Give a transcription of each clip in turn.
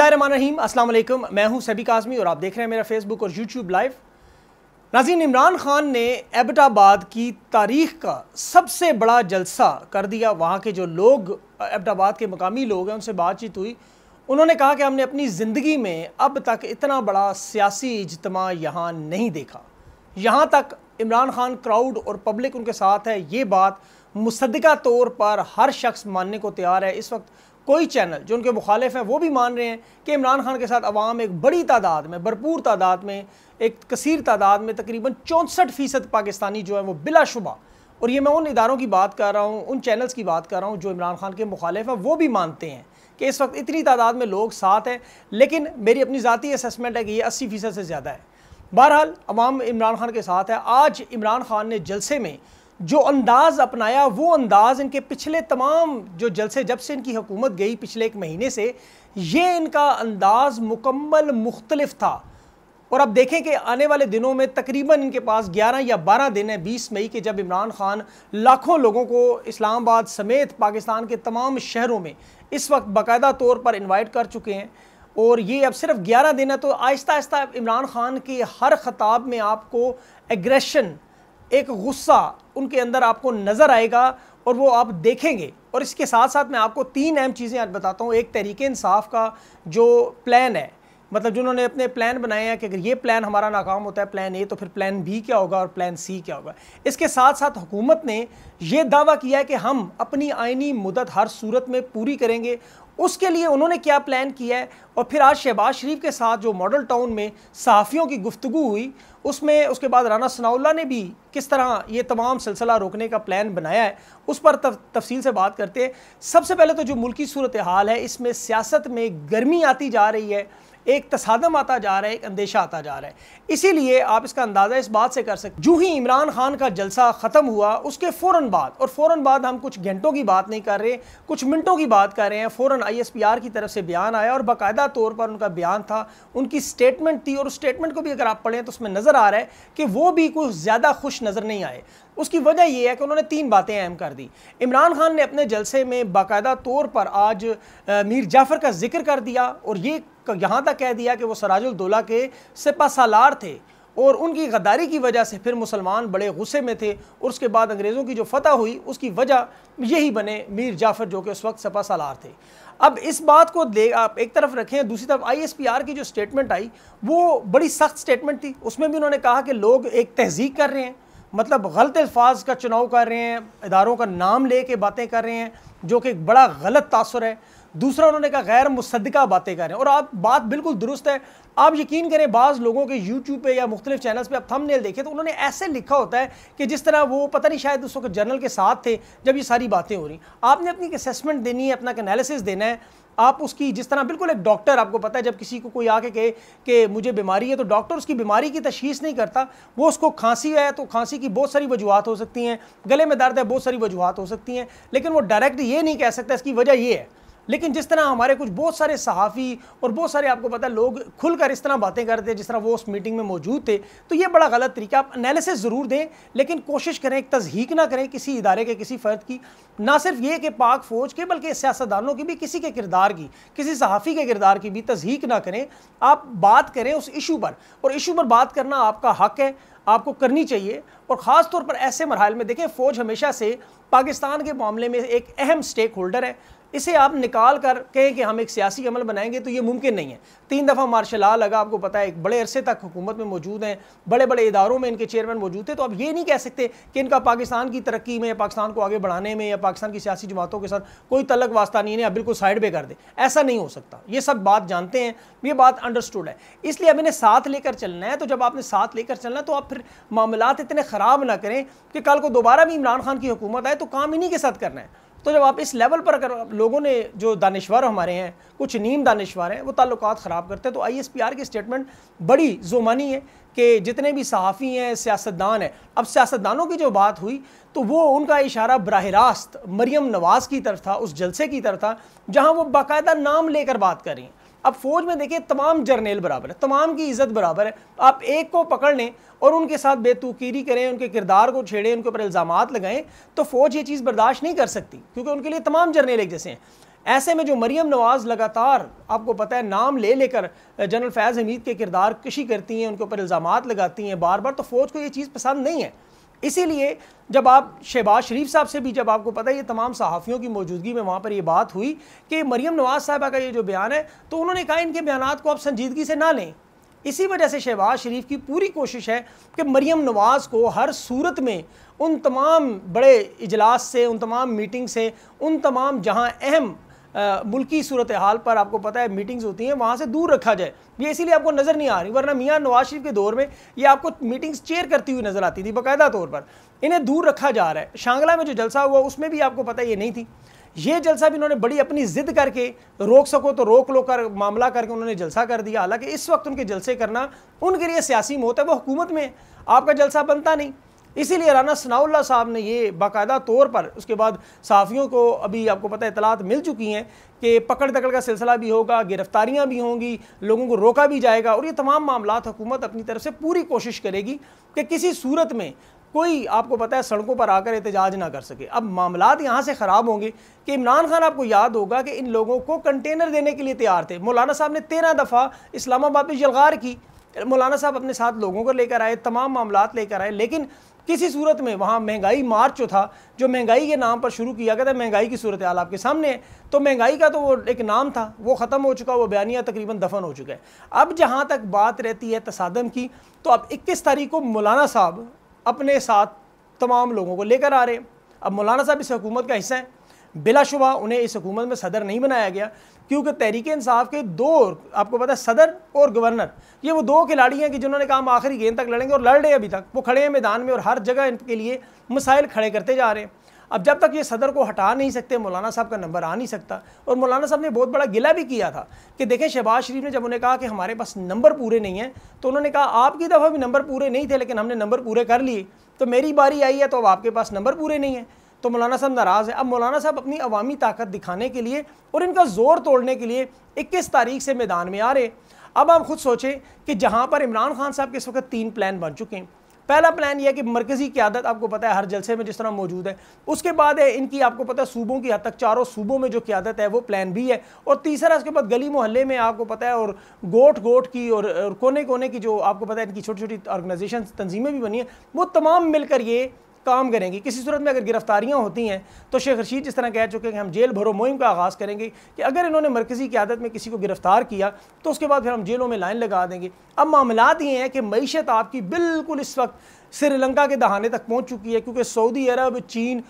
बिस्मिल्लाम अस्सलाम मैं हूं सभी काजमी और आप देख रहे हैं मेरा फेसबुक और यूट्यूब लाइव नाजीन इमरान खान ने एबटाबाद की तारीख का सबसे बड़ा जलसा कर दिया वहाँ के जो लोग एबटाबाद के मकामी लोग हैं उनसे बातचीत हुई उन्होंने कहा कि हमने अपनी ज़िंदगी में अब तक इतना बड़ा सियासी इजतमा यहाँ नहीं देखा यहाँ तक इमरान खान क्राउड और पब्लिक उनके साथ है ये बात मुसदा तौर पर हर शख्स मानने को तैयार है इस वक्त कोई चैनल जो उनके मुखालिफ हैं वो भी मान रहे हैं कि इमरान खान के साथ अवाम एक बड़ी तादाद में भरपूर तादाद में एक कसर तादाद में तकरीबन चौंसठ फ़ीसद पाकिस्तानी जो है वो बिलाशुबा और ये मैं उन इदारों की बात कर रहा हूँ उन चैनल्स की बात कर रहा हूँ जो इमरान खान के मुखालिफ हैं वो भी मानते हैं कि इस वक्त इतनी तादाद में लोग साथ हैं लेकिन मेरी अपनी ज़ाती असमेंट है कि ये अस्सी फ़ीसद से ज़्यादा है बहरहाल अवाम इमरान खान के साथ है आज इमरान खान ने जलसे में जो अंदाज़ अपनाया वो अंदाज़ इनके पिछले तमाम जो जलसे जब से इनकी हुकूमत गई पिछले एक महीने से ये इनका अंदाज़ मुकम्मल मुख्तलफ था और अब देखें कि आने वाले दिनों में तकरीबन इनके पास 11 या 12 दिन है 20 मई के जब इमरान खान लाखों लोगों को इस्लामाबाद समेत पाकिस्तान के तमाम शहरों में इस वक्त बाकायदा तौर पर इनवाइट कर चुके हैं और ये अब सिर्फ 11 दिन है तो आहिस्ता आहिस्ता इमरान खान के हर ख़ताब में आपको एग्रेशन एक गुस्सा उनके अंदर आपको नज़र आएगा और वो आप देखेंगे और इसके साथ साथ मैं आपको तीन अहम चीज़ें आज बताता हूँ एक तरीके इंसाफ का जो प्लान है मतलब जिन्होंने अपने प्लान बनाए हैं कि अगर ये प्लान हमारा नाकाम होता है प्लान ए तो फिर प्लान बी क्या होगा और प्लान सी क्या होगा इसके साथ साथ हुकूमत ने यह दावा किया है कि हम अपनी आइनी मुदत हर सूरत में पूरी करेंगे उसके लिए उन्होंने क्या प्लान किया है और फिर आज शहबाज शरीफ के साथ जो मॉडल टाउन में सहाफ़ियों की गुफ्तु हुई उसमें उसके बाद राना सनाउल्ला ने भी किस तरह ये तमाम सिलसिला रोकने का प्लान बनाया है उस पर तफ, तफसील से बात करते हैं सबसे पहले तो जो मुल्की सूरत हाल है इसमें सियासत में गर्मी आती जा रही है एक तसादम आता जा रहा है एक अंदेशा आता जा रहा है इसीलिए आप इसका अंदाज़ा इस बात से कर सकते जो ही इमरान खान का जलसा ख़त्म हुआ उसके फ़ौर बाद और फ़ौर बाद हम कुछ घंटों की बात नहीं कर रहे कुछ मिनटों की बात कर रहे हैं फ़ौर आई एस पी आर की तरफ से बयान आया और बाकायदा तौर पर उनका बयान था उनकी स्टेटमेंट थी और उस स्टेटमेंट को भी अगर आप पढ़ें तो उसमें नज़र आ रहा है कि वो भी कुछ ज़्यादा खुश नज़र नहीं आए उसकी वजह यह है कि उन्होंने तीन बातें अहम कर दी इमरान खान ने अपने जलसे में बाकायदा तौर पर आज मीर जाफ़र का जिक्र कर दिया और ये यहाँ तक कह दिया कि वो सराजुलदौला के सिपा सालार थे और उनकी गद्दारी की वजह से फिर मुसलमान बड़े गुस्से में थे और उसके बाद अंग्रेज़ों की जो फतह हुई उसकी वजह यही बने मीर जाफ़र जो कि उस वक्त सपा सालार थे अब इस बात को दे आप एक तरफ रखें दूसरी तरफ आईएसपीआर की जो स्टेटमेंट आई वो बड़ी सख्त स्टेटमेंट थी उसमें भी उन्होंने कहा कि लोग एक तहजीक कर रहे हैं मतलब गलत अल्फाज का चुनाव कर रहे हैं इदारों का नाम ले के बातें कर रहे हैं जो कि एक बड़ा गलत तासर है दूसरा उन्होंने कहा गैर मुसदा बातें करें और आप बात बिल्कुल दुरुस्त है आप यकीन करें बाज़ लोगों के यूट्यूब पे या मुख्तलिफ चैनल्स पे आप थंबनेल देखें तो उन्होंने ऐसे लिखा होता है कि जिस तरह वो पता नहीं शायद उस वक्त के साथ थे जब ये सारी बातें हो रही आपने अपनी असेसमेंट देनी है अपना एनालिसिस देना है आप उसकी जिस तरह बिल्कुल एक डॉक्टर आपको पता है जब किसी को कोई आके कहे कि मुझे बीमारी है तो डॉक्टर उसकी बीमारी की तशीस नहीं करता वो उसको खांसी है तो खांसी की बहुत सारी वजूहत हो सकती हैं गले में दर्द है बहुत सारी वजूहत हो सकती हैं लेकिन वो डायरेक्ट ये नहीं कह सकता इसकी वजह ये है लेकिन जिस तरह हमारे कुछ बहुत सारे सहाफ़ी और बहुत सारे आपको पता है लोग खुलकर इस तरह बातें करते जिस तरह वो उस मीटिंग में मौजूद थे तो ये बड़ा गलत तरीका आप एनालिसिस ज़रूर दें लेकिन कोशिश करें एक ना करें किसी इदारे के किसी फ़र्द की ना सिर्फ ये कि पाक फ़ौज के बल्कि सियासतदानों की भी किसी के किरदार की किसी सहाफ़ी के किरदार की भी तजहीक ना करें आप बात करें उस इशू पर और इशू पर बात करना आपका हक है आपको करनी चाहिए और ख़ास तौर पर ऐसे मरहल में देखें फ़ौज हमेशा से पाकिस्तान के मामले में एक अहम स्टेक होल्डर है इसे आप निकाल कर कहें कि हम एक सियासी अमल बनाएंगे तो ये मुमकिन नहीं है तीन दफ़ा मार्शल आ लगा आपको पता है एक बड़े अरसे तक हुकूमत में मौजूद हैं बड़े बड़े इदारों में इनके चेयरमैन मौजूद थे तो आप ये नहीं कह सकते कि इनका पाकिस्तान की तरक्की में या पाकिस्तान को आगे बढ़ाने में या पाकिस्तान की सियासी जमातों के साथ कोई तलक वास्ता नहीं है आप बिल्कुल साइड पर कर दें ऐसा नहीं हो सकता ये सब बात जानते हैं ये बात अंडरस्टूड है इसलिए अब इन्हें साथ लेकर चलना है तो जब आपने साथ लेकर चलना तो आप फिर मामला इतने ख़राब ना करें कि कल को दोबारा भी इमरान खान की हुकूमत आए तो काम इन्हीं के साथ करना है तो जब आप इस लेवल पर अगर लोगों ने जो दानश्वर हमारे हैं कुछ नीम दानश्वर हैं वो ताल्लुक ख़राब करते हैं तो आई एस पी आर की स्टेटमेंट बड़ी जोमानी है कि जितने भी सहाफ़ी हैं सियासतदान हैं अब सियासतदानों की जो बात हुई तो वो उनका इशारा बरह रास्त मरियम नवाज़ की तरफ था उस जलसे की तरफ था जहाँ वो बाकायदा नाम लेकर बात करें अब फौज में देखिए तमाम जर्नेल बराबर है तमाम की इज्जत बराबर है आप एक को पकड़ लें और उनके साथ बेतुकीरी करें उनके किरदार को छेड़ें उनके ऊपर इल्ज़ाम लगाएं तो फौज ये चीज़ बर्दाश्त नहीं कर सकती क्योंकि उनके लिए तमाम जर्नेल एक जैसे हैं ऐसे में जो मरियम नवाज़ लगातार आपको पता है नाम ले लेकर जनरल फैज़ हमीद के किरदार कशी करती हैं उनके ऊपर इल्ज़ाम लगाती हैं बार बार तो फौज को ये चीज़ पसंद नहीं है इसीलिए जब आप शहबाज शरीफ साहब से भी जब आपको पता है ये तमाम सहाफ़ियों की मौजूदगी में वहाँ पर ये बात हुई कि मरीम नवाज़ साहबा का ये जो बयान है तो उन्होंने कहा इनके बयान को आप संजीदगी से ना लें इसी वजह से शहबाज शरीफ की पूरी कोशिश है कि मरीम नवाज़ को हर सूरत में उन तमाम बड़े इजलास से उन तमाम मीटिंग से उन तमाम जहाँ अहम मुल्की सूरत हाल पर आपको पता है मीटिंग्स होती हैं वहाँ से दूर रखा जाए ये इसीलिए आपको नज़र नहीं आ रही वरना मियाँ नवाज शरीफ के दौर में ये आपको मीटिंग्स चेयर करती हुई नज़र आती थी बाकायदा तौर पर इन्हें दूर रखा जा रहा है शांगला में जो जलसा हुआ उसमें भी आपको पता ये नहीं थी ये जलसा भी इन्होंने बड़ी अपनी ज़िद करके रोक सको तो रोक लो कर मामला करके उन्होंने जलसा कर दिया हालांकि इस वक्त उनके जलसे करना उनके लिए सियासी मौत है वो हुकूमत में आपका जलसा बनता नहीं इसीलिए राना सनाउल्ला साहब ने ये बाकायदा तौर पर उसके बाद सहाफ़ियों को अभी आपको पता है इतलात मिल चुकी हैं कि पकड़ दकड़ का सिलसिला भी होगा गिरफ्तारियां भी होंगी लोगों को रोका भी जाएगा और ये तमाम मामला हुकूमत अपनी तरफ से पूरी कोशिश करेगी कि किसी सूरत में कोई आपको पता है सड़कों पर आकर एहतजाज ना कर सके अब मामला यहाँ से ख़राब होंगे कि इमरान खान आपको याद होगा कि इन लोगों को कंटेनर देने के लिए तैयार थे मौलाना साहब ने तेरह दफ़ा इस्लामाबाद में जलगार की मौलाना साहब अपने साथ लोगों को लेकर आए तमाम मामला लेकर आए लेकिन किसी सूरत में वहाँ महंगाई मार्च जो था जो महंगाई के नाम पर शुरू किया गया था महंगाई की सूरत हाल आपके सामने है तो महंगाई का तो वो एक नाम था वो ख़त्म हो चुका वो बयानिया तकरीबन दफन हो चुका है अब जहाँ तक बात रहती है तसादम की तो अब इक्कीस तारीख को मौलाना साहब अपने साथ तमाम लोगों को लेकर आ रहे हैं अब मौलाना साहब इस हुकूमत का हिस्सा है बिलाशुबा उन्हें इस हुकूमत में सदर नहीं बनाया गया क्योंकि तहरीक इंसाफ के दो आपको पता है सदर और गवर्नर ये वो दो खिलाड़ी हैं कि जिन्होंने कहा हम आखिरी गेंद तक लड़ेंगे और लड़ रहे अभी तक वो खड़े हैं मैदान में और हर जगह इनके लिए मसाइल खड़े करते जा रहे हैं अब जब तक ये सदर को हटा नहीं सकते मौलाना साहब का नंबर आ नहीं सकता और मौलाना साहब ने बहुत बड़ा गिला भी किया था कि देखें शहबाज शरीफ ने जब उन्हें कहा कि हमारे पास नंबर पूरे नहीं हैं तो उन्होंने कहा आपकी दफ़ा भी नंबर पूरे नहीं थे लेकिन हमने नंबर पूरे कर लिए तो मेरी बारी आई है तो अब आपके पास नंबर पूरे नहीं है तो मौलाना साहब नाराज़ है अब मौलाना साहब अपनी अवामी ताकत दिखाने के लिए और इनका ज़ोर तोड़ने के लिए इक्कीस तारीख से मैदान में आ रहे अब आप खुद सोचें कि जहाँ पर इमरान खान साहब के इस वक्त तीन प्लान बन चुके हैं पहला प्लान यह है कि मरकज़ी क्यादत आपको पता है हर जलसे में जिस तरह मौजूद है उसके बाद है इनकी आपको पता है सूबों की हद तक चारों सूबों में जो क्यादत है वो प्लान भी है और तीसरा इसके बाद गली मोहल्ले में आपको पता है और गोट गोट की और, और कोने कोने की जो आपको पता है इनकी छोटी छोटी ऑर्गेनाइजेशन तंजीमें भी बनी हैं वो तमाम मिलकर ये काम करेंगी किसी सूरत में अगर गिरफ्तारियाँ होती हैं तो शेख रशीद जिस तरह कह चुके हैं कि हम जेल भरो मुहिम का आगाज़ करेंगे कि अगर इन्होंने मरकज़ी क्यादत में किसी को गिरफ़्तार किया तो उसके बाद फिर हम जेलों में लाइन लगा देंगे अब मामला ये हैं कि मीशत आपकी बिल्कुल इस वक्त श्रीलंका के दहाने तक पहुँच चुकी है क्योंकि सऊदी अरब चीन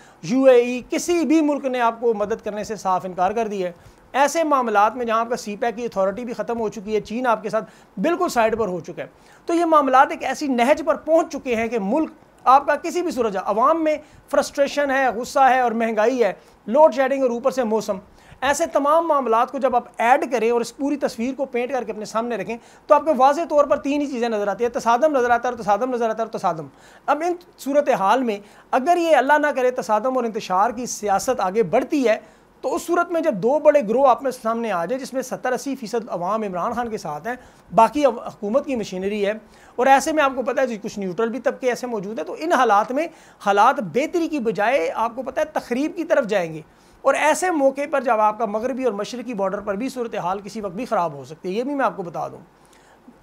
ए किसी भी मुल्क ने आपको मदद करने से साफ इनकार कर दिया है ऐसे मामला में जहाँ आपका सी पैक की अथॉरिटी भी ख़त्म हो चुकी है चीन आपके साथ बिल्कुल साइड पर हो चुका है तो ये मामला एक ऐसी नहज पर पहुँच चुके हैं कि मुल्क आपका किसी भी सूरज आवाम में फ्रस्ट्रेशन है गुस्सा है और महंगाई है लोड शेडिंग और ऊपर से मौसम ऐसे तमाम मामला को जब आप ऐड करें और इस पूरी तस्वीर को पेंट करके अपने सामने रखें तो आपके वाज तौर पर तीन ही चीज़ें नज़र आती है तसादम नज़र आता है और तसादम नज़र आता है और तसादम अब इन सूरत हाल में अगर ये अल्लाह ना करे तसादम और इंतशार की सियासत आगे बढ़ती है तो उस सूरत में जब दो बड़े ग्रोह आपने सामने आ जाए जिसमें सत्तर अस्सी फ़ीसद अवाम इमरान खान के साथ हैं बाकी हुकूमत की मशीनरी है और ऐसे में आपको पता है कुछ न्यूट्रल भी तबके ऐसे मौजूद हैं तो इन हालात में हालात बेहतरी की बजाय आपको पता है तकरीब की तरफ जाएंगे और ऐसे मौके पर जब आपका मगरबी और मशरकी बॉर्डर पर भी सूरत हाल किसी वक्त भी ख़राब हो सकती है ये भी मैं आपको बता दूँ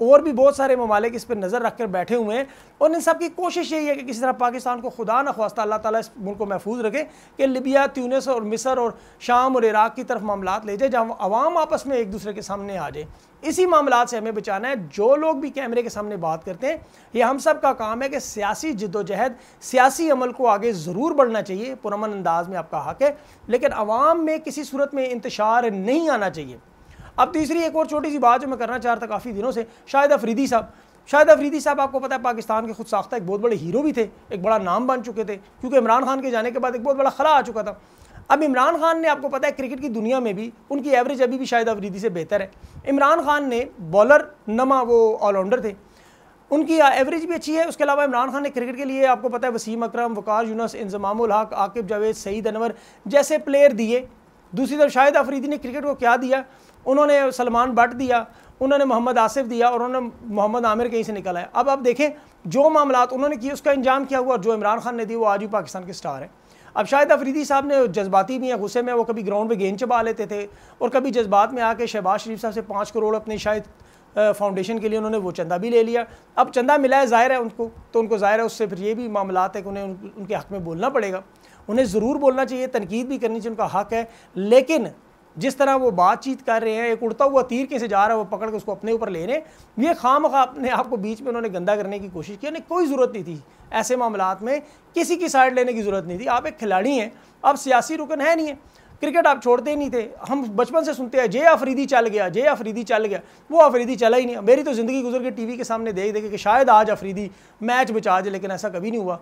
और भी बहुत सारे ममालिक इस पर नज़र रख कर बैठे हुए हैं और इन सब की कोशिश यही है कि किसी तरह पाकिस्तान को खुदा न खास्ता अल्लाह ताला इस मुल्क को महफूज रखे कि लिबिया त्यूनस और मिसर और शाम और इराक की तरफ मामला ले जाए जहाँ आवाम आपस में एक दूसरे के सामने आ जाए इसी मामला से हमें बचाना है जो लोग भी कैमरे के सामने बात करते हैं ये हम सब का काम है कि सियासी जद्दोजहद सियासी अमल को आगे ज़रूर बढ़ना चाहिए पुरमन अंदाज में आपका हक है लेकिन आवाम में किसी सूरत में इंतशार नहीं आना चाहिए अब तीसरी एक और छोटी सी बात जो मैं करना चाह रहा था काफ़ी दिनों से शाहिद अफरीदी साहब शाहिद अफरीदी साहब आपको पता है पाकिस्तान के खुद साख्ता एक बहुत बड़े हीरो भी थे एक बड़ा नाम बन चुके थे क्योंकि इमरान खान के जाने के बाद एक बहुत बड़ा खला आ चुका था अब इमरान खान ने आपको पता है क्रिकेट की दुनिया में भी उनकी एवरेज अभी भी शाहिद अफरीदी से बेहतर है इमरान खान ने बॉलर नमा वो ऑलराउंडर थे उनकी एवरेज भी अच्छी है उसके अलावा इमरान खान ने क्रिकेट के लिए आपको पता है वसीम अकरम वकार यूनस इंजमामुल हक आकिब जावेद सईद अनवर जैसे प्लेयर दिए दूसरी तरफ शाहिद अफरीदी ने क्रिकेट को क्या दिया उन्होंने सलमान भट्ट दिया उन्होंने मोहम्मद आसिफ दिया और उन्होंने मोहम्मद आमिर कहीं से निकल आया अब आप देखें जो मामला उन्होंने किए उसका इंजाम किया हुआ और जो इमरान खान ने दी वो आज भी पाकिस्तान के स्टार हैं अब शायद अफरीदी साहब ने जज्बाती भी हैं गुस्से में वो कभी ग्राउंड में गेंद चबा लेते थे और कभी जज्बात में आके शहबाज शरीफ साहब से पाँच करोड़ अपने शायद फाउंडेशन के लिए उन्होंने वो चंदा भी ले लिया अब चंदा मिला है ज़ाहिर है उनको तो उनको ज़ाहिर है उससे फिर ये भी मामला है कि उन्हें उनके हक़ में बोलना पड़ेगा उन्हें ज़रूर बोलना चाहिए तनकीद भी करनी चाहिए उनका हक़ है लेकिन जिस तरह वो बातचीत कर रहे हैं एक उड़ता हुआ तीर कैसे जा रहा है वो पकड़ के उसको अपने ऊपर ले रहे हैं ये खाम खा अपने आप को बीच में उन्होंने गंदा करने की कोशिश की उन्हें कोई ज़रूरत नहीं थी ऐसे मामला में किसी की साइड लेने की ज़रूरत नहीं थी आप एक खिलाड़ी हैं आप सियासी रुकन है नहीं है क्रिकेट आप छोड़ते ही नहीं थे हम बचपन से सुनते हैं जे अफरीदी चल गया जे अफरीदी चल गया वो अफरीदी चला ही नहीं मेरी तो ज़िंदगी गुजर के टीवी के सामने देख देखे कि शायद आज अफरीदी मैच बचा जाए लेकिन ऐसा कभी नहीं हुआ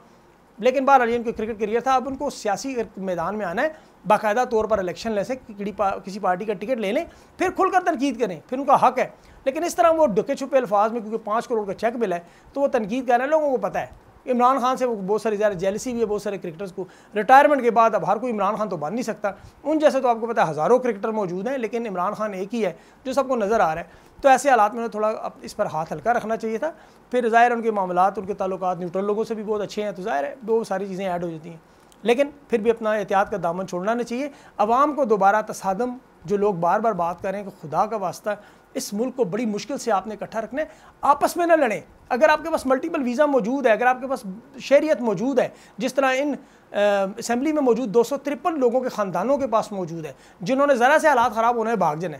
लेकिन बार अली उनके क्रिकेट करियर था अब उनको सियासी मैदान में आना है बाकायदा तौर पर इलेक्शन ले से किसी पार्टी का टिकट ले लें फिर खुलकर तनकीद करें फिर उनका हक है लेकिन इस तरह वो डुके छुपे अल्फाज में क्योंकि पाँच करोड़ का चेक मिला है तो वो तनकीद हैं लोगों को पता है इमरान खान से बहुत सारी ज़्यादा जेलसी भी है बहुत सारे क्रिकेटर्स को रिटायरमेंट के बाद अब हर कोई इमरान खान तो बन नहीं सकता उन जैसे तो आपको पता है हज़ारों क्रिकेटर मौजूद हैं लेकिन इमरान खान एक ही है जो सबको नज़र आ रहा है तो ऐसे हालात में थोड़ा इस पर हाथ हल्का रखना चाहिए था फिर ज़ाहिर उनके मामला उनके ताल्लुक न्यूट्रल लोगों से भी बहुत अच्छे हैं तो ज़ाहिर है वो सारी चीज़ें ऐड हो जाती हैं लेकिन फिर भी अपना एहतियात का दामन छोड़ना नहीं चाहिए आवाम को दोबारा तसादम जो लोग बार बार बात करें कि खुदा का वास्ता इस मुल्क को बड़ी मुश्किल से आपने इकट्ठा रखना है आपस में ना लड़ें अगर आपके पास मल्टीपल वीज़ा मौजूद है अगर आपके पास शहरीत मौजूद है जिस तरह इन असम्बली में मौजूद दो सौ तिरपन लोगों के ख़ानदानों के पास मौजूद है जिन्होंने ज़रा से हालात ख़राब होने भाग जाने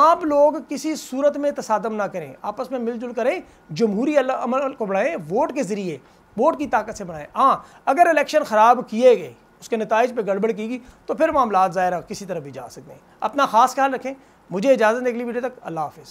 आप लोग किसी सूरत में तसादम ना करें आपस में मिलजुल करें जमहूरी अमल को बढ़ाएं वोट के ज़रिए वोट की ताकत से बढ़ाएँ हाँ अगर इलेक्शन ख़राब किए गए उसके नतज पर गड़बड़ की गई तो फिर मामला ज़ाहिर किसी तरह भी जा सकते हैं अपना ख़ास ख्याल रखें मुझे इजाज़त अगली वीडियो तक अल्लाह हाफिज़